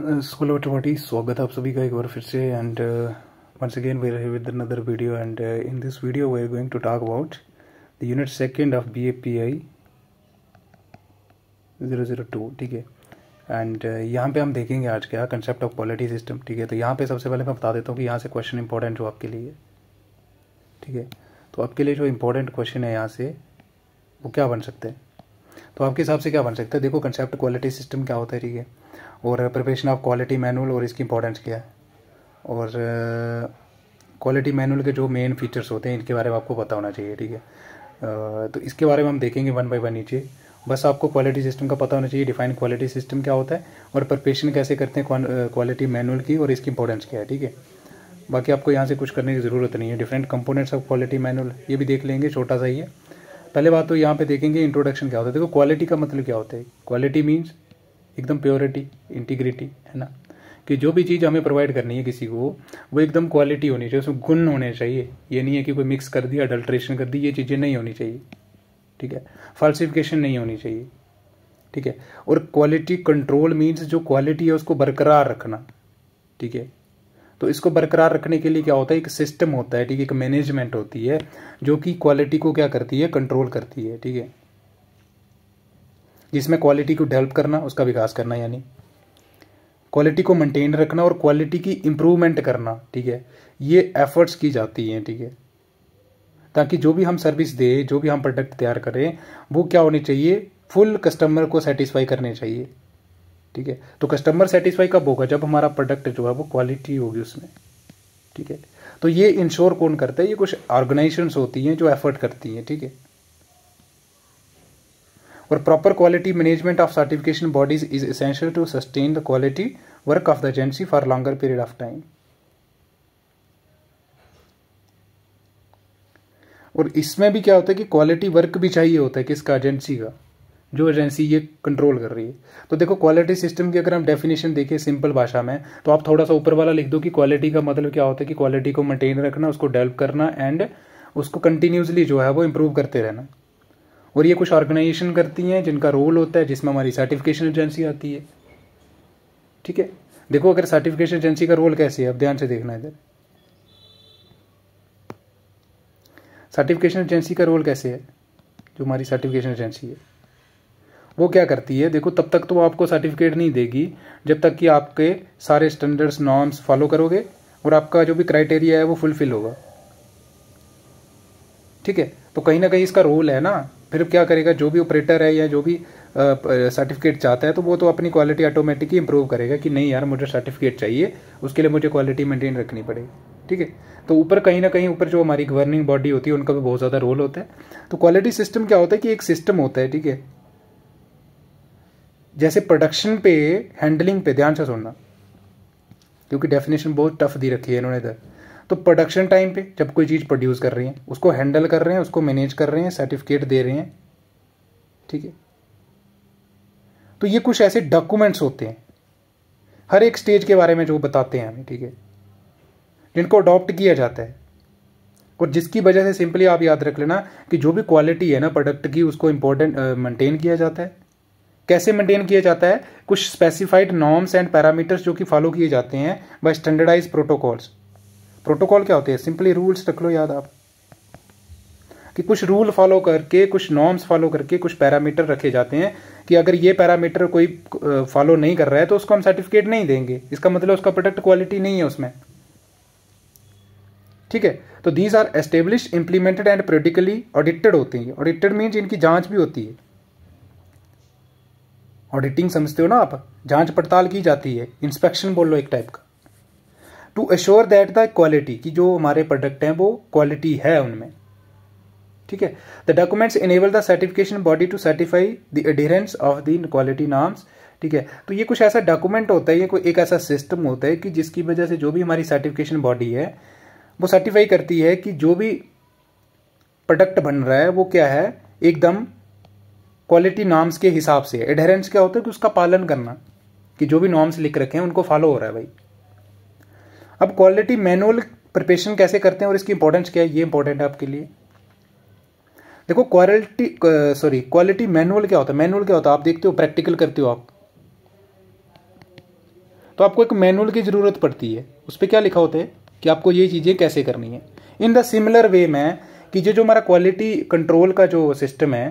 School ऑटोमेटी स्वागत है आप सभी का एक बार फिर से and once again we with another video and in this video we are going to talk about the unit second of B A P I zero zero two ठीक है एंड uh, यहाँ पे हम देखेंगे आज क्या कंसेप्ट ऑफ क्वालिटी सिस्टम ठीक है तो यहाँ पे सबसे पहले मैं बता देता हूँ कि यहाँ से क्वेश्चन इंपॉर्टेंट हो आपके लिए ठीक है तो आपके लिए जो इंपॉर्टेंट क्वेश्चन है यहाँ से वो क्या बन सकते हैं तो आपके हिसाब से क्या बन सकता है देखो कंसेप्ट क्वालिटी सिस्टम क्या होता है ठीक है और प्रिपरेशन ऑफ क्वालिटी मैनुअल और इसकी इंपॉर्टेंस क्या है और क्वालिटी uh, मैनुअल के जो मेन फीचर्स होते हैं इनके बारे में आपको पता होना चाहिए ठीक है uh, तो इसके बारे में हम देखेंगे वन बाई वन नीचे बस आपको क्वालिटी सिस्टम का पता होना चाहिए डिफाइन क्वालिटी सिस्टम क्या होता है और प्रिपरेशन कैसे करते हैं क्वालिटी मैनुअल uh, की और इसकी इंपॉर्टेंस क्या है ठीक है बाकी आपको यहाँ से कुछ करने की ज़रूरत नहीं है different components of quality manual ये भी देख लेंगे छोटा सा ही है पहले बात तो यहाँ पे देखेंगे इंट्रोडक्शन क्या होता है देखो क्वालिटी का मतलब क्या होता है क्वालिटी मीन्स एकदम प्योरिटी इंटीग्रिटी है ना कि जो भी चीज़ हमें प्रोवाइड करनी है किसी को वो एकदम क्वालिटी होनी चाहिए उसमें गुण होने चाहिए ये नहीं है कि कोई मिक्स कर दिया अडल्ट्रेशन कर दी ये चीज़ें नहीं होनी चाहिए ठीक है फॉल्सिफिकेशन नहीं होनी चाहिए ठीक है और क्वालिटी कंट्रोल मीन्स जो क्वालिटी है उसको बरकरार रखना ठीक है तो इसको बरकरार रखने के लिए क्या होता है एक सिस्टम होता है ठीक है एक मैनेजमेंट होती है जो कि क्वालिटी को क्या करती है कंट्रोल करती है ठीक है जिसमें क्वालिटी को डेवलप करना उसका विकास करना यानी क्वालिटी को मेंटेन रखना और क्वालिटी की इम्प्रूवमेंट करना ठीक है ये एफर्ट्स की जाती हैं ठीक है ताकि जो भी हम सर्विस दें जो भी हम प्रोडक्ट तैयार करें वो क्या होने चाहिए फुल कस्टमर को सेटिस्फाई करने चाहिए ठीक है तो कस्टमर सेटिस्फाई कब होगा जब हमारा प्रोडक्ट जो है वो क्वालिटी होगी उसमें ठीक है तो ये इंश्योर कौन करता है ये कुछ ऑर्गेनाइजेशन होती हैं जो एफर्ट करती हैं ठीक है थीके? और proper quality management of certification bodies is essential to sustain the quality work of the agency for longer period of time और इसमें भी क्या होता है कि क्वालिटी वर्क भी चाहिए होता है किसका एजेंसी का जो एजेंसी ये कंट्रोल कर रही है तो देखो क्वालिटी सिस्टम की अगर हम डेफिनेशन देखें सिंपल भाषा में तो आप थोड़ा सा ऊपर वाला लिख दो कि क्वालिटी का मतलब क्या होता है कि क्वालिटी को मेंटेन रखना उसको डेवलप करना एंड उसको कंटिन्यूसली जो है वो इम्प्रूव करते रहना और ये कुछ ऑर्गेनाइजेशन करती हैं जिनका रोल होता है जिसमें हमारी सर्टिफिकेशन एजेंसी आती है ठीक है देखो अगर सर्टिफिकेशन एजेंसी का रोल कैसे है अब ध्यान से देखना इधर सर्टिफिकेशन एजेंसी का रोल कैसे है जो हमारी सर्टिफिकेशन एजेंसी है वो क्या करती है देखो तब तक तो आपको सर्टिफिकेट नहीं देगी जब तक कि आपके सारे स्टैंडर्ड्स नॉर्म्स फॉलो करोगे और आपका जो भी क्राइटेरिया है वो फुलफिल होगा ठीक है तो कहीं ना कहीं इसका रोल है ना फिर क्या करेगा जो भी ऑपरेटर है या जो भी सर्टिफिकेट चाहता है तो वो तो अपनी क्वालिटी ऑटोमेटिक ही इंप्रूव करेगा कि नहीं यार मुझे सर्टिफिकेट चाहिए उसके लिए मुझे क्वालिटी मेंटेन रखनी पड़ेगी ठीक है तो ऊपर कहीं ना कहीं ऊपर जो हमारी गवर्निंग बॉडी होती है उनका भी बहुत ज़्यादा रोल होता है तो क्वालिटी सिस्टम क्या होता है कि एक सिस्टम होता है ठीक है जैसे प्रोडक्शन पे हैंडलिंग पे ध्यान से सुनना क्योंकि डेफिनेशन बहुत टफ दी रखी है इन्होंने इधर तो प्रोडक्शन टाइम पे जब कोई चीज़ प्रोड्यूस कर रही है उसको हैंडल कर रहे हैं उसको मैनेज कर रहे हैं सर्टिफिकेट दे रहे हैं ठीक है तो ये कुछ ऐसे डॉक्यूमेंट्स होते हैं हर एक स्टेज के बारे में जो बताते हैं हमें ठीक है जिनको अडॉप्ट किया जाता है और जिसकी वजह से सिंपली आप याद रख लेना कि जो भी क्वालिटी है ना प्रोडक्ट की उसको इम्पोर्टेंट मेंटेन किया जाता है कैसे मेंटेन किया जाता है कुछ स्पेसिफाइड नॉर्म्स एंड पैरामीटर्स जो कि फॉलो किए जाते हैं बाय स्टैंडर्डाइज प्रोटोकॉल्स प्रोटोकॉल क्या होते हैं सिंपली रूल्स रख लो याद आप कि कुछ रूल फॉलो करके कुछ नॉर्म्स फॉलो करके कुछ पैरामीटर रखे जाते हैं कि अगर ये पैरामीटर कोई फॉलो नहीं कर रहा है तो उसको हम सर्टिफिकेट नहीं देंगे इसका मतलब उसका प्रोडक्ट क्वालिटी नहीं है उसमें ठीक है तो these are establish implemented and periodically audited होती हैं ऑडिटेड मीन्स इनकी जांच भी होती है ऑडिटिंग समझते हो ना आप जांच पड़ताल की जाती है इंस्पेक्शन बोल लो एक टाइप का to assure that the quality कि जो हमारे प्रोडक्ट हैं वो क्वालिटी है उनमें ठीक है the documents enable the certification body to certify the adherence of the quality norms ठीक है तो ये कुछ ऐसा डॉक्यूमेंट होता है ये कोई एक ऐसा सिस्टम होता है कि जिसकी वजह से जो भी हमारी सर्टिफिकेशन बॉडी है वो सर्टिफाई करती है कि जो भी प्रोडक्ट बन रहा है वो क्या है एकदम क्वालिटी नॉर्म्स के हिसाब से एडेरेंस क्या होता है कि उसका पालन करना कि जो भी नॉर्म्स लिख रखे हैं उनको फॉलो हो रहा है भाई अब क्वालिटी मैनुअल प्रिपरेशन कैसे करते हैं और इसकी इंपॉर्टेंस क्या है ये इंपॉर्टेंट है आपके लिए देखो क्वालिटी सॉरी क्वालिटी मैनुअल क्या होता है मैनुअल क्या होता है आप देखते हो प्रैक्टिकल करते हो आप तो आपको एक मैनुअल की ज़रूरत पड़ती है उस पर क्या लिखा होता है कि आपको ये चीज़ें कैसे करनी है इन द सिमिलर वे में कि जो जो हमारा क्वालिटी कंट्रोल का जो सिस्टम है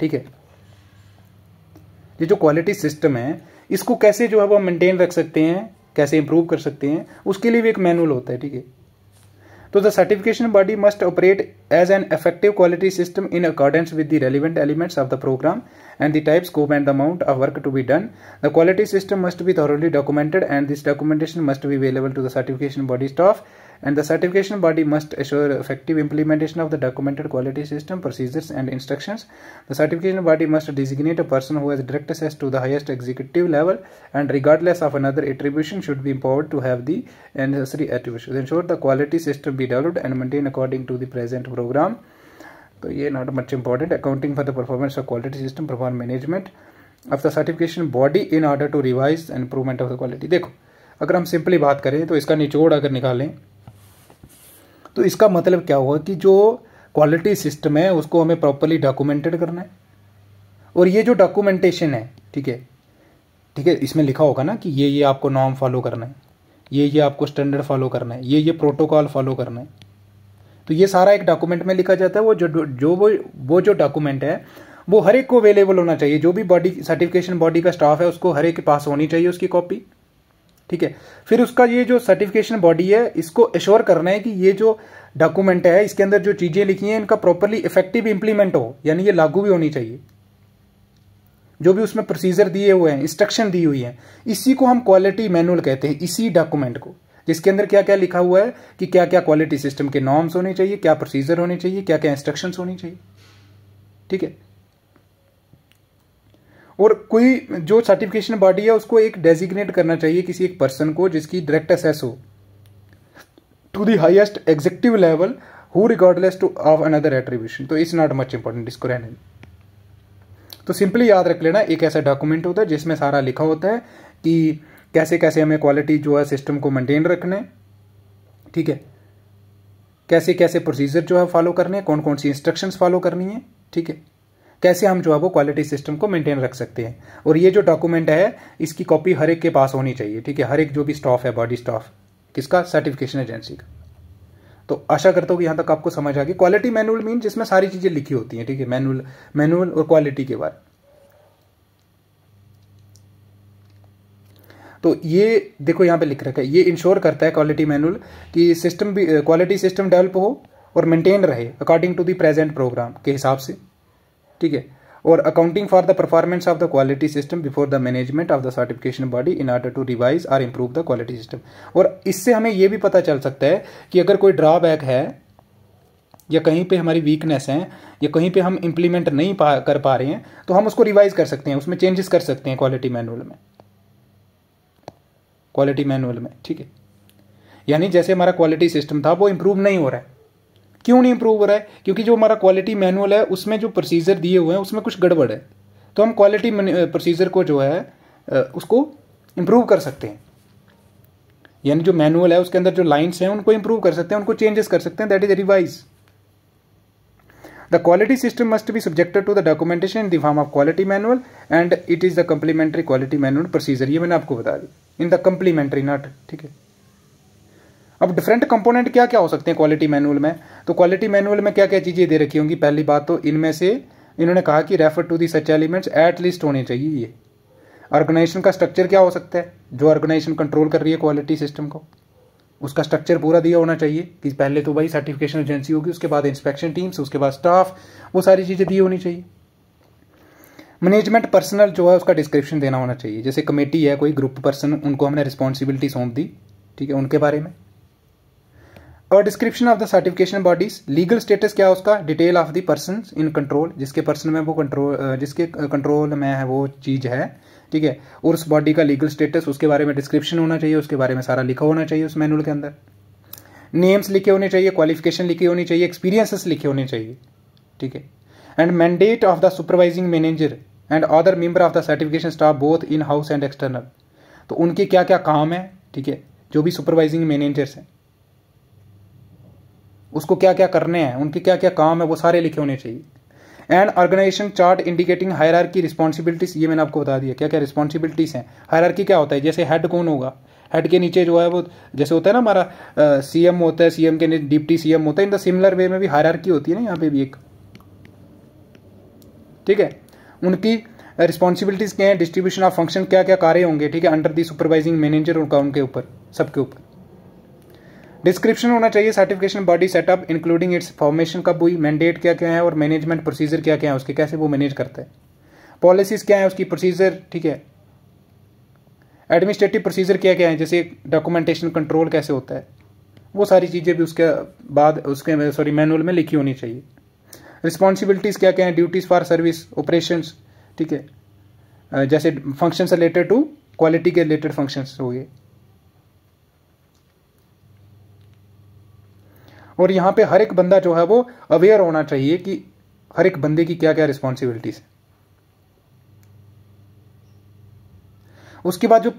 ठीक है ये जो क्वालिटी सिस्टम है इसको कैसे जो है वो हम मेंटेन रख सकते हैं कैसे इंप्रूव कर सकते हैं उसके लिए भी एक मैनुअल होता है ठीक है तो the certification body must operate as an effective quality system in accordance with the relevant elements of the programme and the type scope and the amount of work to be done the quality system must be thoroughly documented and this documentation must be available to the certification body staff and the certification body must assure effective implementation of the documented quality system procedures and instructions the certification body must designate a person who has direct access to the highest executive level and regardless of another attribution should be empowered to have the necessary attributions ensure the quality system be developed and maintained according to the present program so yeah not much important accounting for the performance of quality system perform management of the certification body in order to revise improvement of the quality देखो अगर हम simply बात करें तो इसका निचोड़ अगर निकालें तो इसका मतलब क्या हुआ कि जो क्वालिटी सिस्टम है उसको हमें प्रॉपरली डॉक्यूमेंटेड करना है और ये जो डॉक्यूमेंटेशन है ठीक है ठीक है इसमें लिखा होगा ना कि ये ये आपको नॉर्म फॉलो करना है ये ये आपको स्टैंडर्ड फॉलो करना है ये ये प्रोटोकॉल फॉलो करना है तो ये सारा एक डॉक्यूमेंट में लिखा जाता है वो जो जो वो वो जो डॉक्यूमेंट है वो हर एक को अवेलेबल होना चाहिए जो भी बॉडी सर्टिफिकेशन बॉडी का स्टाफ है उसको हर एक के पास होनी चाहिए उसकी कॉपी ठीक है फिर उसका ये जो सर्टिफिकेशन बॉडी है इसको एश्योर करना है कि ये जो डॉक्यूमेंट है इसके अंदर जो चीज़ें लिखी हैं इनका प्रॉपरली इफेक्टिव इंप्लीमेंट हो यानी ये लागू भी होनी चाहिए जो भी उसमें प्रोसीजर दिए हुए हैं इंस्ट्रक्शन दी हुई है इसी को हम क्वालिटी मैनुअल कहते हैं इसी डॉक्यूमेंट को जिसके अंदर क्या क्या लिखा हुआ है कि क्या क्या क्वालिटी सिस्टम के नॉर्म्स होने चाहिए क्या प्रोसीजर होने चाहिए क्या क्या इंस्ट्रक्शन होनी चाहिए ठीक है और कोई जो सर्टिफिकेशन बॉडी है उसको एक डेजिग्नेट करना चाहिए किसी एक पर्सन को जिसकी डायरेक्ट एसेस हो to the highest executive level who regardless to of another attribution तो इट्स नॉट मच इंपॉर्टेंट इसको रहने तो सिंपली याद रख लेना एक ऐसा डॉक्यूमेंट होता है जिसमें सारा लिखा होता है कि कैसे कैसे हमें क्वालिटी जो है सिस्टम को मेंटेन रखने ठीक है कैसे कैसे प्रोसीजर जो है फॉलो करने हैं कौन कौन सी इंस्ट्रक्शंस फॉलो करनी है ठीक है कैसे हम जो है वो क्वालिटी सिस्टम को मेंटेन रख सकते हैं और ये जो डॉक्यूमेंट है इसकी कॉपी हर एक के पास होनी चाहिए ठीक है हर एक जो भी स्टाफ है बॉडी स्टाफ किसका सर्टिफिकेशन एजेंसी का तो आशा करता हूँ कि यहाँ तक आपको समझ आ गई क्वालिटी मैनुअल मीन जिसमें सारी चीज़ें लिखी होती हैं ठीक है मैनुअल मैनुअल और क्वालिटी के बारे तो ये देखो यहाँ पे लिख रखा है ये इंश्योर करता है क्वालिटी मैनुअल कि सिस्टम भी क्वालिटी सिस्टम डेवलप हो और मेंटेन रहे according to the present program के हिसाब से ठीक है और accounting for the performance of the quality system before the management of the certification body in order to revise और इम्प्रूव द क्वालिटी सिस्टम और इससे हमें यह भी पता चल सकता है कि अगर कोई ड्रॉबैक है या कहीं पे हमारी वीकनेस है या कहीं पे हम इम्प्लीमेंट नहीं पा कर पा रहे हैं तो हम उसको रिवाइज कर सकते हैं उसमें चेंजेस कर सकते हैं क्वालिटी मैनुअल में क्वालिटी मैनुअल में ठीक है यानी जैसे हमारा क्वालिटी सिस्टम था वो इम्प्रूव नहीं हो रहा है क्यों नहीं इंप्रूव हो रहा है क्योंकि जो हमारा क्वालिटी मैनुअल है उसमें जो प्रोसीजर दिए हुए हैं उसमें कुछ गड़बड़ है तो हम क्वालिटी प्रोसीजर को जो है उसको इम्प्रूव कर सकते हैं यानी जो मैनुअल है उसके अंदर जो लाइन्स हैं उनको इम्प्रूव कर सकते हैं उनको चेंजेस कर सकते हैं that is revise the quality system must be subjected to the documentation in the form of quality manual and it is the complementary quality manual procedure ये मैंने आपको बता दी इन द कम्प्लीमेंट्री नॉट ठीक है अब डिफरेंट कंपोनेंट क्या क्या हो सकते हैं क्वालिटी मैनुअल में तो क्वालिटी मैनुअल में क्या क्या चीज़ें दे रखी होंगी पहली बात तो इनमें से इन्होंने कहा कि refer to the such elements at least होने चाहिए ये ऑर्गेनाइजेशन का स्ट्रक्चर क्या हो सकता है जो ऑर्गेनाइजेशन कंट्रोल कर रही है क्वालिटी सिस्टम को उसका स्ट्रक्चर पूरा दिया होना चाहिए कि पहले तो भाई सर्टिफिकेशन एजेंसी होगी उसके बाद इंस्पेक्शन टीम्स उसके बाद स्टाफ वो सारी चीज़ें दी होनी चाहिए मैनेजमेंट पर्सनल जो है उसका डिस्क्रिप्शन देना होना चाहिए जैसे कमेटी है कोई ग्रुप पर्सन उनको हमने रिस्पॉन्सिबिलिटी सौंप दी ठीक है उनके बारे में और description of the certification bodies legal status क्या उसका detail of the person in control जिसके पर्सन में वो कंट्रोल जिसके कंट्रोल में है वो चीज़ है ठीक है और उस बॉडी का लीगल स्टेटस उसके बारे में डिस्क्रिप्शन होना चाहिए उसके बारे में सारा लिखा होना चाहिए उस मैनुअल के अंदर नेम्स लिखे होने चाहिए क्वालिफिकेशन लिखी होनी चाहिए एक्सपीरियंसेस लिखे होने चाहिए ठीक है and mandate of the supervising manager and other member of the certification staff both in house and external तो उनके क्या क्या काम है ठीक है जो भी सुपरवाइजिंग मैनेजर्स हैं उसको क्या क्या करने हैं उनके क्या क्या काम है वो सारे लिखे होने चाहिए and organisation chart indicating hierarchy responsibilities ये मैंने आपको बता दिया क्या क्या रिस्पॉन्सिबिलिटीज़ हैं हायर क्या होता है जैसे हेड कौन होगा हेड के नीचे जो है वो जैसे होता है ना हमारा सीएम uh, होता है सीएम के नीचे डिप्टी एम होता है इन द सिमिलर वे में भी हायर होती है ना यहाँ पे भी एक ठीक है उनकी रिस्पॉन्सिबिलिटीज़ क्या है डिस्ट्रीब्यूशन ऑफ फंक्शन क्या क्या कार्य होंगे ठीक है अंडर दी सुपरवाइजिंग मैनेजर उनका उनके ऊपर सबके ऊपर डिस्क्रिप्शन होना चाहिए certification body setup including its formation कब हुई मैंडेट क्या क्या है और मैनेजमेंट प्रोसीजर क्या क्या है उसके कैसे वो मैनेज करते हैं पॉलिसीज़ क्या है उसकी प्रोसीजर ठीक है एडमिनिस्ट्रेटिव प्रोसीजर क्या क्या है जैसे डॉक्यूमेंटेशन कंट्रोल कैसे होता है वो सारी चीज़ें भी उसके बाद उसके सॉरी मैनुअल में लिखी होनी चाहिए रिस्पॉन्सिबिलिटीज़ क्या क्या है ड्यूटीज़ फॉर सर्विस ऑपरेशन ठीक है जैसे फंक्शन रिलेटेड टू क्वालिटी के रिलेटेड फंक्शन हो गए और यहाँ पे हर एक बंदा जो है वो अवेयर होना चाहिए कि हर एक बंदे की क्या क्या रिस्पॉन्सिबिलिटीज है उसके बाद जो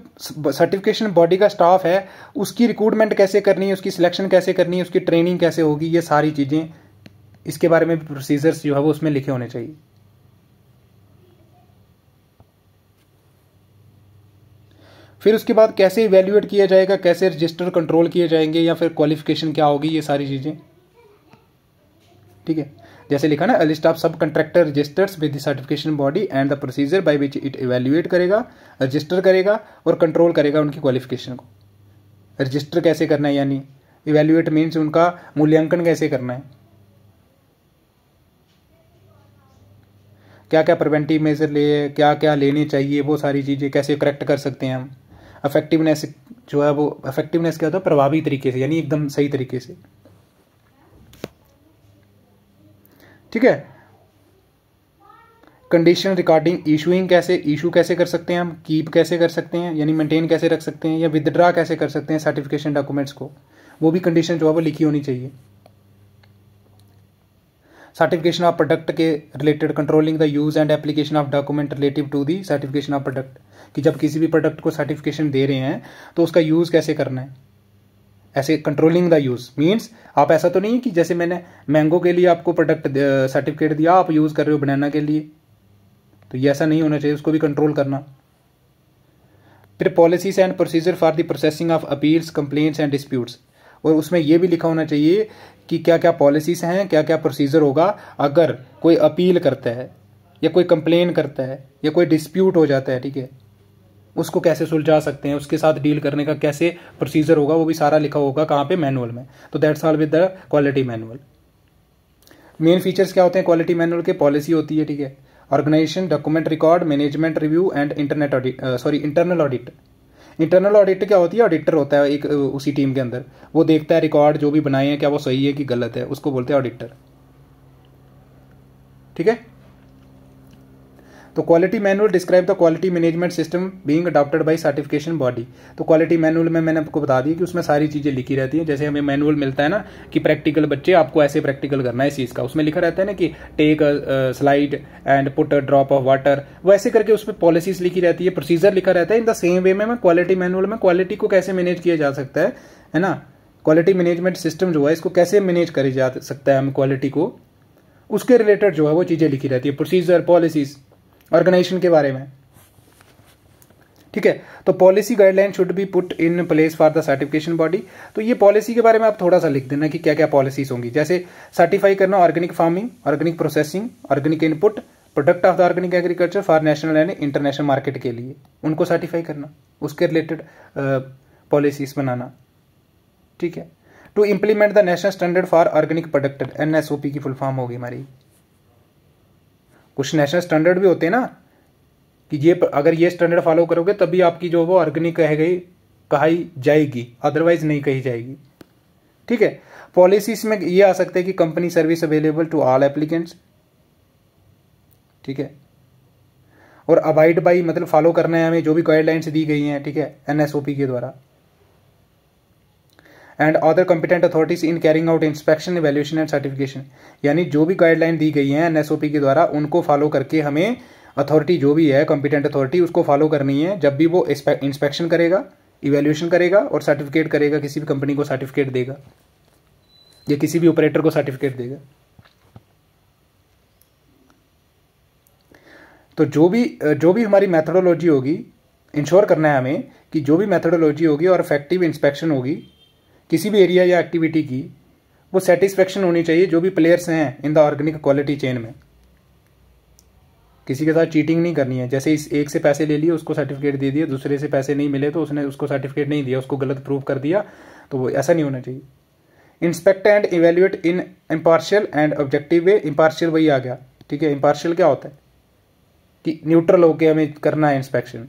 सर्टिफिकेशन बॉडी का स्टाफ है उसकी रिक्रूटमेंट कैसे करनी है उसकी सिलेक्शन कैसे करनी है उसकी ट्रेनिंग कैसे होगी ये सारी चीज़ें इसके बारे में प्रोसीजर्स जो है वो उसमें लिखे होने चाहिए फिर उसके बाद कैसे इवेल्यूएट किया जाएगा कैसे रजिस्टर कंट्रोल किए जाएंगे या फिर क्वालिफिकेशन क्या होगी ये सारी चीज़ें ठीक है जैसे लिखा ना list of subcontractor registers with the certification body and the procedure by which it evaluate करेगा रजिस्टर करेगा और कंट्रोल करेगा उनकी क्वालिफिकेशन को रजिस्टर कैसे करना है यानी इवेल्यूएट मीन्स उनका मूल्यांकन कैसे करना है क्या क्या प्रिवेंटिव मेजर ले क्या क्या लेने चाहिए वो सारी चीज़ें कैसे करेक्ट कर सकते हैं हम अफेक्टिवनेस जो है वो अफेक्टिवनेस क्या होता है प्रभावी तरीके से यानी एकदम सही तरीके से ठीक है कंडीशन रिकॉर्डिंग इशूइंग कैसे इशू कैसे कर सकते हैं हम कीप कैसे कर सकते हैं यानी मेंटेन कैसे रख सकते हैं या विदड्रा कैसे कर सकते हैं सर्टिफिकेशन डॉक्यूमेंट्स को वो भी कंडीशन जो है वो लिखी होनी चाहिए सर्टिफिकेशन ऑफ प्रोडक्ट के related controlling the use and application of document relative to the certification of product कि जब किसी भी प्रोडक्ट को सर्टिफिकेशन दे रहे हैं तो उसका यूज़ कैसे करना है ऐसे कंट्रोलिंग द यूज़ मीन्स आप ऐसा तो नहीं कि जैसे मैंने मैंगो के लिए आपको प्रोडक्ट सर्टिफिकेट दिया आप यूज़ कर रहे हो बनाना के लिए तो ये ऐसा नहीं होना चाहिए उसको भी कंट्रोल करना फिर policies and procedure for the processing of appeals complaints and disputes और उसमें यह भी लिखा होना चाहिए कि क्या क्या पॉलिसीज़ हैं क्या क्या प्रोसीजर होगा अगर कोई अपील करता है या कोई कंप्लेन करता है या कोई डिस्प्यूट हो जाता है ठीक है उसको कैसे सुलझा सकते हैं उसके साथ डील करने का कैसे प्रोसीजर होगा वो भी सारा लिखा होगा कहाँ पे मैनुअल में तो that's all with the quality manual main features क्या होते हैं क्वालिटी मैनुअल के पॉलिसी होती है ठीक है organisation document record management review and internet audit sorry internal audit internal audit क्या होती है ऑडिटर होता है एक उसी टीम के अंदर वो देखता है रिकॉर्ड जो भी बनाए हैं क्या वो सही है कि गलत है उसको बोलते हैं ऑडिटर ठीक है तो quality manual describe the quality management system being adopted by certification body तो क्वालिटी मैनुअल में मैंने आपको बता दी कि उसमें सारी चीज़ें लिखी रहती हैं जैसे हमें मैनुअल मिलता है ना कि प्रैक्टिकल बच्चे आपको ऐसे प्रैक्टिकल करना है इस चीज़ का उसमें लिखा रहता है ना कि take slide and put a drop of water वैसे करके उसमें पॉलिसीज लिखी रहती है प्रोसीजर लिखा रहता है इन द सेम वे में क्वालिटी मैनुअल में क्वालिटी को कैसे मैनेज किया जा सकता है है ना क्वालिटी मैनेजमेंट सिस्टम जो है इसको कैसे मैनेज करी जा सकता है हम क्वालिटी को उसके रिलेटेड जो है वो चीज़ें लिखी रहती है प्रोसीजर पॉलिसीज़ ऑर्गेनाइजेशन के बारे में ठीक है तो policy guideline should be put in place for the certification body तो ये पॉलिसी के बारे में आप थोड़ा सा लिख देना कि क्या क्या पॉलिसीज होंगी जैसे सर्टिफाई करना organic farming organic processing organic input product of the organic agriculture for national and international market के लिए उनको सर्टिफाई करना उसके रिलेटेड पॉलिसीज बनाना ठीक है to implement the national standard for organic product N की फुल फॉर्म होगी हमारी कुछ नेशनल स्टैंडर्ड भी होते हैं ना कि ये अगर ये स्टैंडर्ड फॉलो करोगे तभी आपकी जो वो ऑर्गेनिक कह गई कहाई जाएगी अदरवाइज नहीं कही जाएगी ठीक है पॉलिसीज में ये आ सकते है कि company service available to all applicants ठीक है और अवॉइड बाई मतलब फॉलो करना है हमें जो भी गाइडलाइंस दी गई हैं ठीक है एनएसओपी के द्वारा and other competent authorities in carrying out inspection evaluation and certification यानी जो भी गाइडलाइन दी गई है एन के द्वारा उनको फॉलो करके हमें अथॉरिटी जो भी है कॉम्पिटेंट अथॉरिटी उसको फॉलो करनी है जब भी वो इंस्पेक्शन करेगा इवेल्यूशन करेगा और सर्टिफिकेट करेगा किसी भी कंपनी को सर्टिफिकेट देगा या किसी भी ऑपरेटर को सर्टिफिकेट देगा तो जो भी जो भी हमारी मैथडोलॉजी होगी इंश्योर करना है हमें कि जो भी मैथडोलॉजी होगी और इफेक्टिव इंस्पेक्शन होगी किसी भी एरिया या एक्टिविटी की वो सेटिस्फेक्शन होनी चाहिए जो भी प्लेयर्स हैं in the organic quality chain में किसी के साथ चीटिंग नहीं करनी है जैसे इस एक से पैसे ले लिए उसको सर्टिफिकेट दे दिया दूसरे से पैसे नहीं मिले तो उसने उसको सर्टिफिकेट नहीं दिया उसको गलत प्रूव कर दिया तो वो ऐसा नहीं होना चाहिए inspect and evaluate in impartial and objective way impartial वही आ गया ठीक है इम्पार्शियल क्या होता है कि न्यूट्रल होके हमें करना है इंस्पेक्शन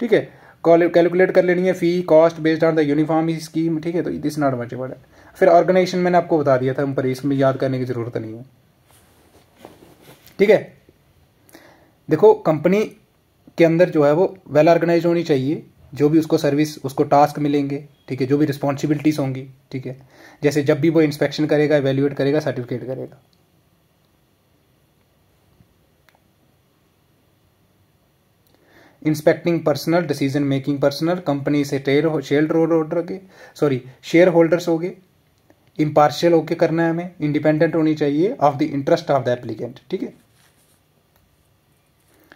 ठीक है कैलकुलेट कर लेनी है fee cost based on the uniform scheme ठीक है तो दिस नॉट मच अबाउट फिर ऑर्गेनाइजेशन मैंने आपको बता दिया था पर इसमें याद करने की ज़रूरत नहीं है ठीक है देखो कंपनी के अंदर जो है वो वेल ऑर्गेनाइज होनी चाहिए जो भी उसको सर्विस उसको टास्क मिलेंगे ठीक है जो भी रिस्पॉन्सिबिलिटीज़ होंगी ठीक है जैसे जब भी वो इंस्पेक्शन करेगा एवेल्यूएट करेगा सर्टिफिकेट करेगा inspecting personnel decision making personnel company से टेयर शेयर होल्डर हो गए सॉरी शेयर होल्डर्स हो गए इम्पार्शियल होके करना है हमें इंडिपेंडेंट होनी चाहिए of the interest of the applicant ठीक है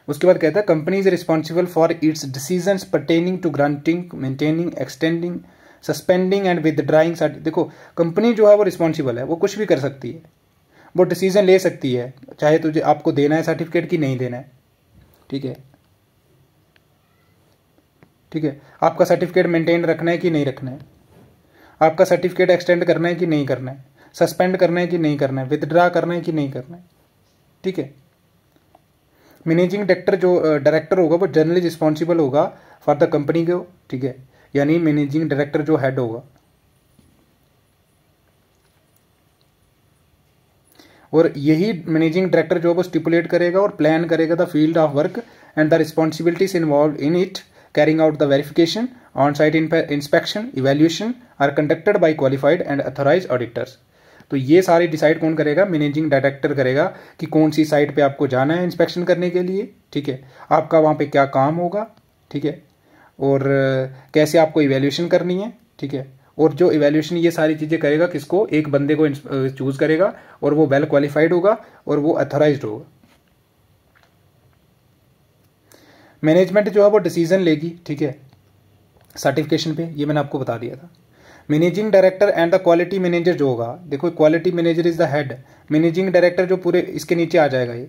उसके बाद कहता है company is responsible for its decision pertaining to granting maintaining extending suspending and withdrawing देखो कंपनी जो है वो रिस्पॉन्सिबल है वो कुछ भी कर सकती है वो डिसीजन ले सकती है चाहे तुझे आपको देना है सर्टिफिकेट कि नहीं देना है ठीक है ठीक है आपका सर्टिफिकेट मेंटेन रखना है कि नहीं रखना है आपका सर्टिफिकेट एक्सटेंड करना है कि नहीं करना है सस्पेंड करना है कि नहीं करना है विदड्रा करना है कि नहीं करना है ठीक है मैनेजिंग डायरेक्टर जो डायरेक्टर होगा वो जनरली रिस्पॉन्सिबल होगा फॉर द कंपनी को ठीक है यानी मैनेजिंग डायरेक्टर जो हेड होगा और यही मैनेजिंग डायरेक्टर जो है वो स्टिपुलेट करेगा और प्लान करेगा the field of work and the responsibilities involve in it carrying out the verification, on-site inspection, evaluation are conducted by qualified and authorized auditors. तो ये सारे डिसाइड कौन करेगा मैनेजिंग डायरेक्टर करेगा कि कौन सी साइट पे आपको जाना है इंस्पेक्शन करने के लिए ठीक है आपका वहाँ पे क्या काम होगा ठीक है और कैसे आपको इवेल्यूशन करनी है ठीक है और जो इवेल्यूशन ये सारी चीज़ें करेगा किसको एक बंदे को चूज़ करेगा और वो वेल क्वालिफाइड होगा और वो अथोराइज होगा मैनेजमेंट जो है वो डिसीजन लेगी ठीक है सर्टिफिकेशन पे ये मैंने आपको बता दिया था managing director and the quality manager जो होगा देखो quality manager is the head managing director जो पूरे इसके नीचे आ जाएगा ये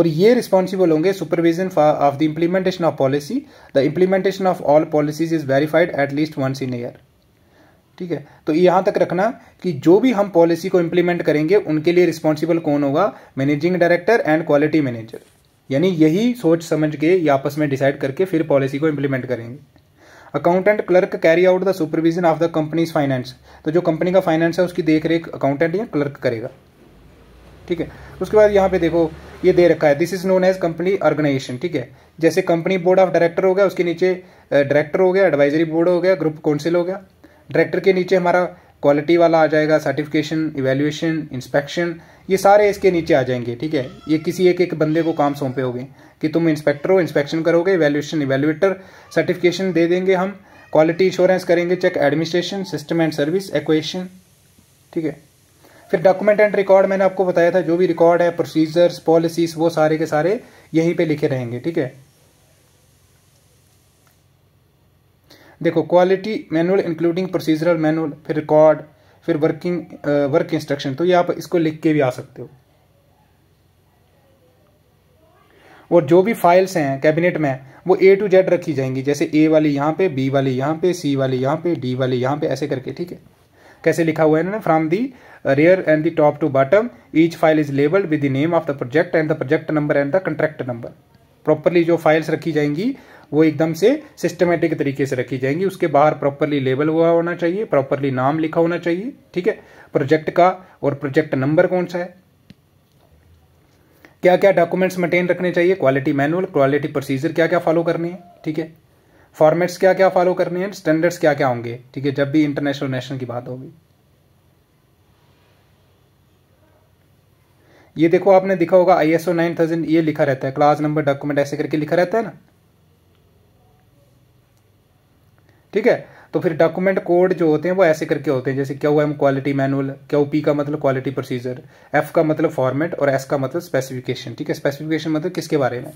और ये रिस्पॉन्सिबल होंगे supervision of the implementation of policy the implementation of all policies is verified at least once in year ठीक है तो यहां तक रखना कि जो भी हम पॉलिसी को इम्प्लीमेंट करेंगे उनके लिए रिस्पॉन्सिबल कौन होगा managing director and quality manager यानी यही सोच समझ के आपस में डिसाइड करके फिर पॉलिसी को इम्प्लीमेंट करेंगे accountant clerk carry out the supervision of the company's finance तो जो कंपनी का फाइनेंस है उसकी देख रेख अकाउंटेंट या क्लर्क करेगा ठीक है उसके बाद यहाँ पे देखो ये दे रखा है this is known as company organisation ठीक है जैसे कंपनी बोर्ड ऑफ डायरेक्टर हो गया उसके नीचे डायरेक्टर हो गया एडवाइजरी बोर्ड हो गया ग्रुप काउंसिल हो गया डायरेक्टर के नीचे हमारा क्वालिटी वाला आ जाएगा सर्टिफिकेशन इवेल्यूएशन इंस्पेक्शन ये सारे इसके नीचे आ जाएंगे ठीक है ये किसी एक एक बंदे को काम सौंपे होंगे कि तुम इंस्पेक्टर हो इंस्पेक्शन करोगे इवेल्यूएशन इवेल्यूएटर सर्टिफिकेशन दे देंगे हम क्वालिटी इंश्योरेंस करेंगे check administration system and service एक्वेशन ठीक है फिर डॉक्यूमेंट एंड रिकॉर्ड मैंने आपको बताया था जो भी रिकॉर्ड है प्रोसीजर्स पॉलिसीज वो सारे के सारे यहीं पर लिखे रहेंगे ठीक है देखो quality manual including procedural manual फिर रिकॉर्ड फिर वर्किंग वर्क इंस्ट्रक्शन तो ये आप इसको लिख के भी आ सकते हो और जो भी फाइल्स हैं कैबिनेट में वो ए टू जेड रखी जाएंगी जैसे ए वाली यहाँ पे बी वाली यहाँ पे सी वाली यहाँ पे डी वाली यहाँ पे ऐसे करके ठीक है कैसे लिखा हुआ है इन्होंने from the rear and the top to bottom each file is labelled with the name of the project and the project number and the contract number properly जो फाइल्स रखी जाएंगी वो एकदम से सिस्टमेटिक तरीके से रखी जाएंगी उसके बाहर प्रॉपरली लेबल हुआ होना चाहिए प्रॉपरली नाम लिखा होना चाहिए ठीक है प्रोजेक्ट का और प्रोजेक्ट नंबर कौन सा है क्या क्या डॉक्यूमेंट्स मेंटेन रखने चाहिए क्वालिटी मैनुअल क्वालिटी प्रोसीजर क्या क्या फॉलो करने हैं ठीक है फॉर्मेट्स क्या क्या फॉलो करने हैं स्टैंडर्ड्स क्या क्या होंगे ठीक है जब भी इंटरनेशनल नेशनल की बात होगी ये देखो आपने दिखा होगा आई एस नाइन थाउजेंड ये लिखा रहता है क्लास नंबर डॉक्यूमेंट ऐसे करके लिखा रहता है ना ठीक है तो फिर डॉक्यूमेंट कोड जो होते हैं वो ऐसे करके होते हैं जैसे Q M quality manual Q P का मतलब क्वालिटी प्रोसीजर एफ का मतलब फॉर्मेट और एस का मतलब स्पेसिफिकेशन ठीक है स्पेसिफिकेशन मतलब किसके बारे में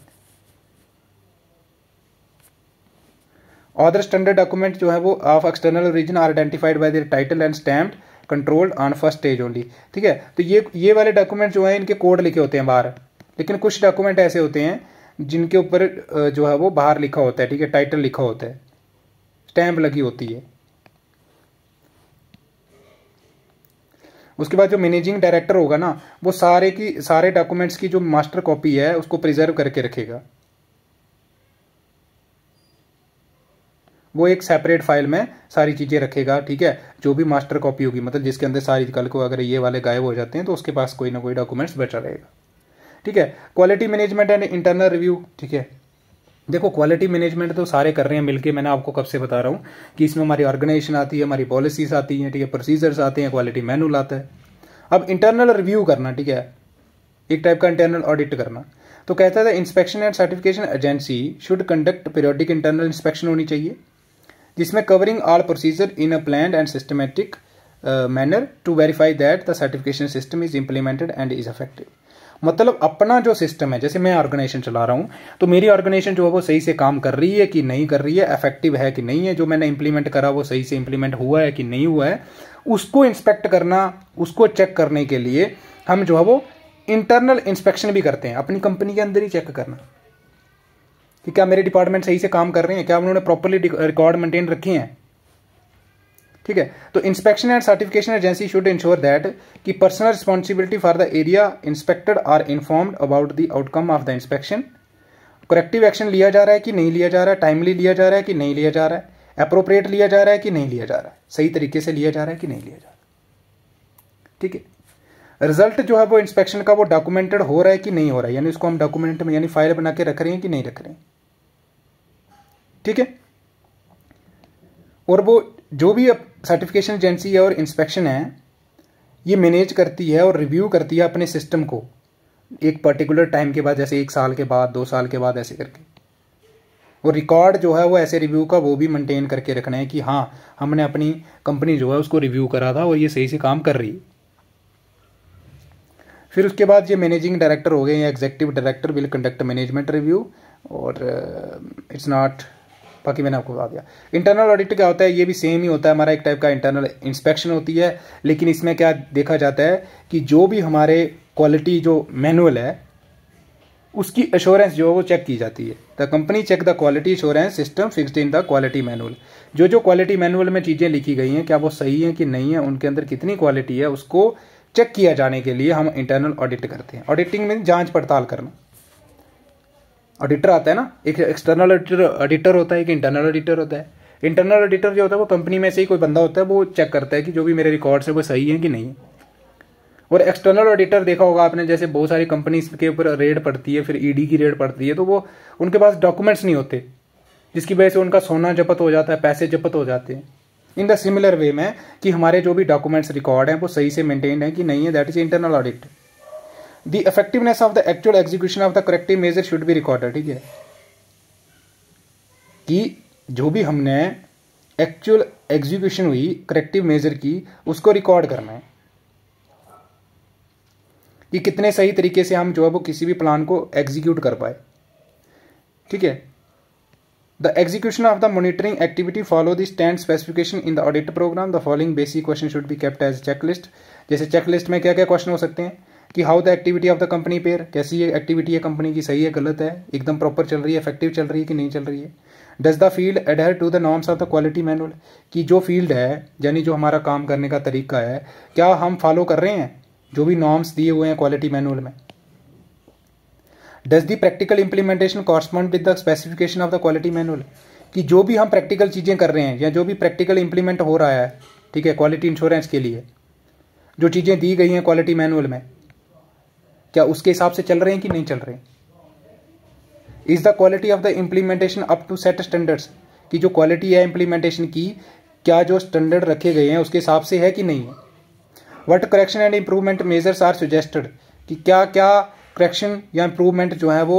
अदर स्टैंडर्ड डॉक्यूमेंट जो है वो of external region are identified by their title and stamped controlled on first stage only ठीक है तो ये ये वाले डॉक्यूमेंट जो है इनके कोड लिखे होते हैं बाहर लेकिन कुछ डॉक्यूमेंट ऐसे होते हैं जिनके ऊपर जो है वो बाहर लिखा होता है ठीक है टाइटल लिखा होता है स्टैंप लगी होती है उसके बाद जो मैनेजिंग डायरेक्टर होगा ना वो सारे की सारे डॉक्यूमेंट्स की जो मास्टर कॉपी है उसको प्रिजर्व करके रखेगा वो एक सेपरेट फाइल में सारी चीज़ें रखेगा ठीक है जो भी मास्टर कॉपी होगी मतलब जिसके अंदर सारी कल को अगर ये वाले गायब हो जाते हैं तो उसके पास कोई ना कोई डॉक्यूमेंट्स बचा रहेगा ठीक है quality management and internal review ठीक है देखो क्वालिटी मैनेजमेंट तो सारे कर रहे हैं मिलके मैंने आपको कब से बता रहा हूँ कि इसमें हमारी ऑर्गेनाइजेशन आती है हमारी पॉलिसीज आती हैं ठीक है प्रोसीजर्स आते हैं क्वालिटी मैनुअल आता है अब इंटरनल रिव्यू करना ठीक है एक टाइप का इंटरनल ऑडिट करना तो कहता है inspection and certification agency should conduct periodic internal inspection होनी चाहिए जिसमें covering all procedure in a plan and systematic manner to verify that the certification system is implemented and is affective मतलब अपना जो सिस्टम है जैसे मैं ऑर्गेनाइजेशन चला रहा हूँ तो मेरी ऑर्गेनाइजेशन जो है वो सही से काम कर रही है कि नहीं कर रही है इफेक्टिव है कि नहीं है जो मैंने इंप्लीमेंट करा वो सही से इंप्लीमेंट हुआ है कि नहीं हुआ है उसको इंस्पेक्ट करना उसको चेक करने के लिए हम जो है वो इंटरनल इंस्पेक्शन भी करते हैं अपनी कंपनी के अंदर ही चेक करना कि क्या मेरे डिपार्टमेंट सही से काम कर रहे हैं क्या उन्होंने प्रॉपरली रिकॉर्ड मेंटेन रखे हैं ठीक है तो inspection and certification agency should ensure that कि personal responsibility for the area inspected are informed about the outcome of the inspection corrective action लिया जा रहा है कि नहीं लिया जा रहा है टाइमली लिया जा रहा है कि नहीं लिया जा रहा है अप्रोप्रिएट लिया जा रहा है कि नहीं लिया जा रहा है सही तरीके से लिया जा रहा है कि नहीं लिया जा रहा ठीक है रिजल्ट जो है वो इंस्पेक्शन का वो डॉक्यूमेंटेड हो रहा है कि नहीं हो रहा है यानी उसको हम डॉक्यूमेंट में यानी फाइल बना के रख रहे हैं कि नहीं रख रहे हैं ठीक है और वो जो भी सर्टिफिकेशन एजेंसी है और इंस्पेक्शन है ये मैनेज करती है और रिव्यू करती है अपने सिस्टम को एक पर्टिकुलर टाइम के बाद जैसे एक साल के बाद दो साल के बाद ऐसे करके और रिकॉर्ड जो है वो ऐसे रिव्यू का वो भी मेंटेन करके रखना है कि हाँ हमने अपनी कंपनी जो है उसको रिव्यू करा था और ये सही से काम कर रही है फिर उसके बाद ये मैनेजिंग डायरेक्टर हो गए या executive director will conduct management review और इट्स uh, नॉट बाकी मैंने आपको बता दिया इंटरनल ऑडिट क्या होता है ये भी सेम ही होता है हमारा एक टाइप का इंटरनल इंस्पेक्शन होती है लेकिन इसमें क्या देखा जाता है कि जो भी हमारे क्वालिटी जो मैनुअल है उसकी एश्योरेंस जो है वो चेक की जाती है the company check the quality assurance system fixed in the quality manual जो जो क्वालिटी मैनुअल में चीज़ें लिखी गई हैं क्या वो सही है कि नहीं है उनके अंदर कितनी क्वालिटी है उसको चेक किया जाने के लिए हम इंटरनल ऑडिट करते हैं ऑडिटिंग में जांच पड़ताल करना ऑडिटर आता है ना एक एक्सटर्नल ऑडिटर होता है एक इंटरनल ऑडिटर होता है इंटरनल ऑडिटर जो होता है वो कंपनी में से ही कोई बंदा होता है वो चेक करता है कि जो भी मेरे रिकॉर्ड्स हैं वो सही हैं कि नहीं और एक्सटर्नल ऑडिटर देखा होगा आपने जैसे बहुत सारी कंपनीज के ऊपर रेड पड़ती है फिर ईडी की रेड पड़ती है तो वो उनके पास डॉक्यूमेंट्स नहीं होते जिसकी वजह से उनका सोना जपत हो जाता है पैसे जपत हो जाते हैं इन द सिमिलर वे में कि हमारे जो भी डॉक्यूमेंट्स रिकॉर्ड हैं वो सही से मेंटेन हैं कि नहीं है that is internal audit the effectiveness of the actual execution of the corrective measure should be recorded ठीक है कि जो भी हमने एक्चुअल एग्जीक्यूशन हुई करेक्टिव मेजर की उसको रिकॉर्ड करना है कि कितने सही तरीके से हम जो है वो किसी भी प्लान को एग्जीक्यूट कर पाए ठीक है the execution of the monitoring activity follow the stand specification in the audit program the following basic question should be kept as checklist जैसे चेकलिस्ट में क्या क्या क्वेश्चन हो सकते हैं कि how the activity of the company pair कैसी है एक्टिविटी है कंपनी की सही है गलत है एकदम प्रॉपर चल रही है इफेक्टिव चल रही है कि नहीं चल रही है does the field adhere to the norms of the quality manual कि जो फील्ड है यानी जो हमारा काम करने का तरीका है क्या हम फॉलो कर रहे हैं जो भी नॉर्म्स दिए हुए हैं क्वालिटी मैनुअल में does the practical implementation correspond with the specification of the quality manual कि जो भी हम प्रैक्टिकल चीज़ें कर रहे हैं या जो भी प्रैक्टिकल इंप्लीमेंट हो रहा है ठीक है क्वालिटी इंश्योरेंस के लिए जो चीज़ें दी गई हैं क्वालिटी मैनुअल में क्या उसके हिसाब से चल रहे हैं कि नहीं चल रहे हैं is the quality of the implementation up to set standards की जो क्वालिटी है इम्प्लीमेंटेशन की क्या जो स्टैंडर्ड रखे गए हैं उसके हिसाब से है कि नहीं है what correction and improvement measures are suggested कि क्या क्या करेक्शन या इम्प्रूवमेंट जो है वो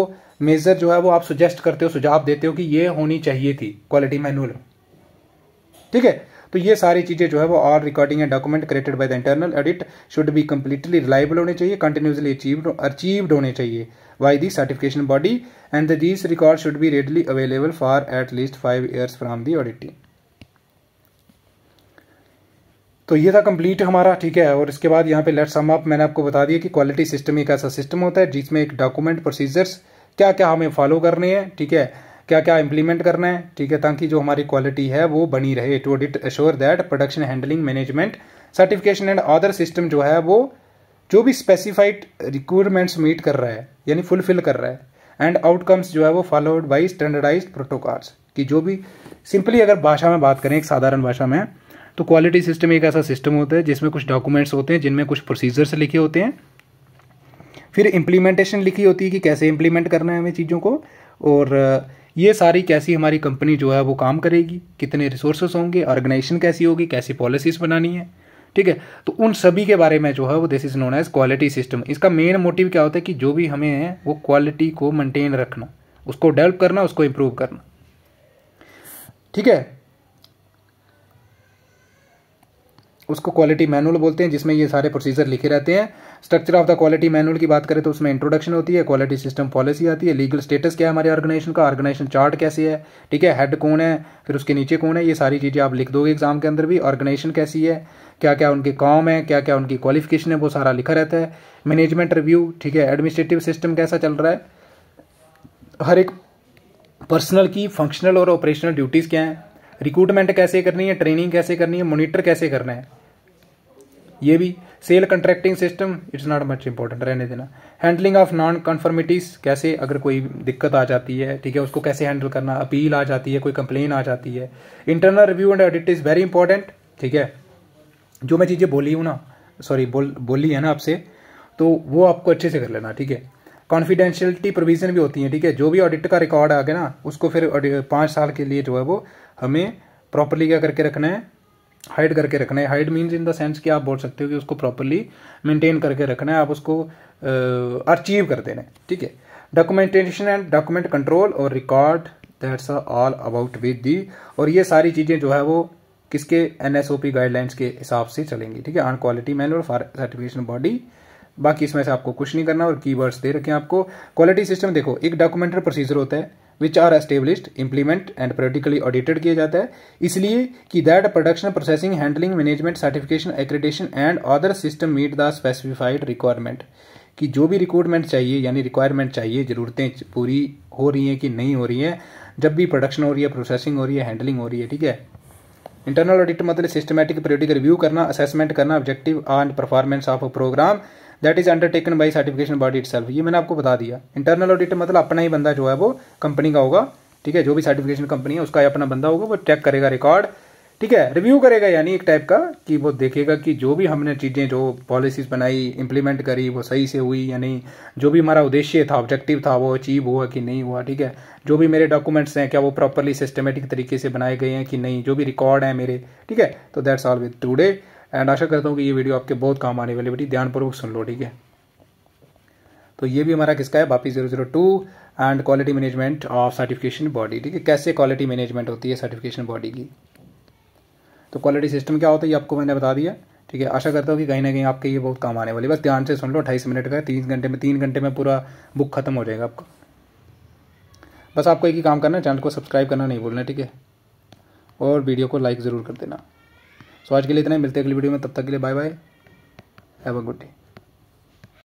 मेजर जो है वो आप सुजेस्ट करते हो सुझाव देते हो कि ये होनी चाहिए थी क्वालिटी मैनुअल ठीक है तो ये सारी चीज़ें जो है वो all recording and document created by the internal edit should be completely reliable होने चाहिए कंटिन्यूसली अचीव्ड होने चाहिए by the certification body and these record should be readily available for at least five years from the auditing तो ये था complete हमारा ठीक है और इसके बाद यहाँ पे लेट सम अप मैंने आपको बता दिया कि क्वालिटी सिस्टम एक ऐसा सिस्टम होता है जिसमें एक डॉक्यूमेंट प्रोसीजर्स क्या क्या हमें फॉलो करने हैं ठीक है क्या क्या इंप्लीमेंट करना है ठीक है ताकि जो हमारी क्वालिटी है वो बनी रहे it would it assure that production handling management certification and other system जो है वो जो भी स्पेसिफाइड रिक्वायरमेंट्स मीट कर रहा है यानी फुलफिल कर रहा है एंड आउटकम्स जो है वो फॉलोड बाई स्टैंडर्डाइज प्रोटोकॉल्स कि जो भी सिंपली अगर भाषा में बात करें एक साधारण भाषा में तो क्वालिटी सिस्टम एक ऐसा सिस्टम होता है जिसमें कुछ डॉक्यूमेंट्स होते हैं जिनमें कुछ प्रोसीजर्स लिखे होते हैं फिर इम्प्लीमेंटेशन लिखी होती है कि कैसे इम्प्लीमेंट करना है हमें चीज़ों को और ये सारी कैसी हमारी कंपनी जो है वो काम करेगी कितने रिसोर्सेस होंगे ऑर्गेनाइजेशन कैसी होगी कैसी पॉलिसीज़ बनानी है ठीक है तो उन सभी के बारे में जो है वो this is known as quality system इसका मेन मोटिव क्या होता है कि जो भी हमें है वो क्वालिटी को मेंटेन रखना उसको डेवलप करना उसको इम्प्रूव करना ठीक है उसको क्वालिटी मैनुअल बोलते हैं जिसमें ये सारे प्रोसीजर लिखे रहते हैं structure of the quality manual की बात करें तो उसमें इंट्रोडक्शन होती है क्वालिटी सिस्टम पॉलिसी आती है लीगल स्टेटस क्या है हमारे ऑर्गेनाइजेशन का ऑर्गेनाइजेशन चार्ट कैसे है ठीक है हेड कौन है फिर उसके नीचे कौन है ये सारी चीज़ें आप लिख दोगे एग्जाम के अंदर भी ऑर्गेनाइजेशन कैसी है क्या क्या उनके काम है क्या क्या उनकी क्वालिफिकेशन है वो सारा लिखा रहता है मैनेजमेंट रिव्यू ठीक है एडमिनिस्ट्रेटिव सिस्टम कैसा चल रहा है हर एक पर्सनल की फंक्शनल और ऑपरेशनल ड्यूटीज़ क्या हैं रिक्रूटमेंट कैसे करनी है ट्रेनिंग कैसे करनी है मोनिटर कैसे करना है ये भी sale contracting system it's not much important रहने देना हैंडलिंग ऑफ नॉन कन्फर्मिटीज कैसे अगर कोई दिक्कत आ जाती है ठीक है उसको कैसे हैंडल करना अपील आ जाती है कोई कंप्लेन आ जाती है internal review and audit is very important ठीक है जो मैं चीज़ें बोली हूँ ना सॉरी बोल बोली है ना आपसे तो वो आपको अच्छे से कर लेना ठीक है कॉन्फिडेंशियलिटी प्रोविज़न भी होती है ठीक है जो भी ऑडिट का रिकॉर्ड आ गया ना उसको फिर पाँच साल के लिए जो है वो हमें प्रॉपरली क्या करके रखना है हाइड करके रखना है hide means in the sense कि आप बोल सकते हो कि उसको प्रॉपरली मेंटेन करके रखना है आप उसको अचीव कर देना है ठीक है डॉक्यूमेंटेशन एंड डॉक्यूमेंट कंट्रोल और record that's all about with the और ये सारी चीज़ें जो है वो किसके एन गाइडलाइंस के हिसाब से चलेंगी ठीक है on quality manual for certification body बाकी इसमें से आपको कुछ नहीं करना और कीवर्ड्स दे रखें आपको क्वालिटी सिस्टम देखो एक डॉक्यूमेंट्री प्रोसीजर होता है which are established implement and practically audited किया जाता है इसलिए कि that production processing handling management certification accreditation and other system meet the specified requirement कि जो भी रिक्रूटमेंट चाहिए यानी रिक्वायरमेंट चाहिए ज़रूरतें पूरी हो रही हैं कि नहीं हो रही हैं जब भी प्रोडक्शन हो रही है प्रोसेसिंग हो रही है हैंडलिंग हो रही है ठीक है इंटरनल ऑडिट मतलब सिस्टमैटिक पीरियडिक रिव्यू करना असेसमेंट करना objective and performance of a program that is undertaken by certification body it ये मैंने आपको बता दिया इंटरनल ऑडिट मतलब अपना ही बंदा जो है वो कंपनी का होगा ठीक है जो भी सर्टिफिकेशन कंपनी है उसका अपना बंदा होगा वो चेक करेगा रिकॉर्ड ठीक है रिव्यू करेगा यानी एक टाइप का कि वो देखेगा कि जो भी हमने चीज़ें जो पॉलिसीज बनाई इंप्लीमेंट करी वो सही से हुई या नहीं जो भी हमारा उद्देश्य था ऑब्जेक्टिव था वो अचीव हुआ कि नहीं हुआ ठीक है जो भी मेरे डॉक्यूमेंट्स हैं क्या वो प्रॉपरली सिस्टमेटिक तरीके से बनाए गए हैं कि नहीं जो भी रिकॉर्ड है मेरे ठीक है तो that's all with today and आशा करता हूँ कि ये वीडियो आपके बहुत काम आने वाली बेटी ध्यानपूर्वक सुन लो ठीक है तो ये भी हमारा किसका है बापी zero zero two and quality management of certification body ठीक है कैसे क्वालिटी मैनेजमेंट होती है सर्टिफिकेशन बॉडी की तो क्वालिटी सिस्टम क्या होता है ये आपको मैंने बता दिया ठीक है आशा करता हूँ कि कहीं ना कहीं आपके ये बहुत काम आने वाली बस ध्यान से सुन लो अट्ठाईस मिनट का तीन घंटे में तीन घंटे में पूरा बुक खत्म हो जाएगा आपका बस आपको एक ही काम करना है चैनल को सब्सक्राइब करना नहीं भूलना ठीक है और वीडियो को लाइक ज़रूर कर देना सो आज के लिए इतना ही मिलते हैं अगली वीडियो में तब तक के लिए bye bye have a good day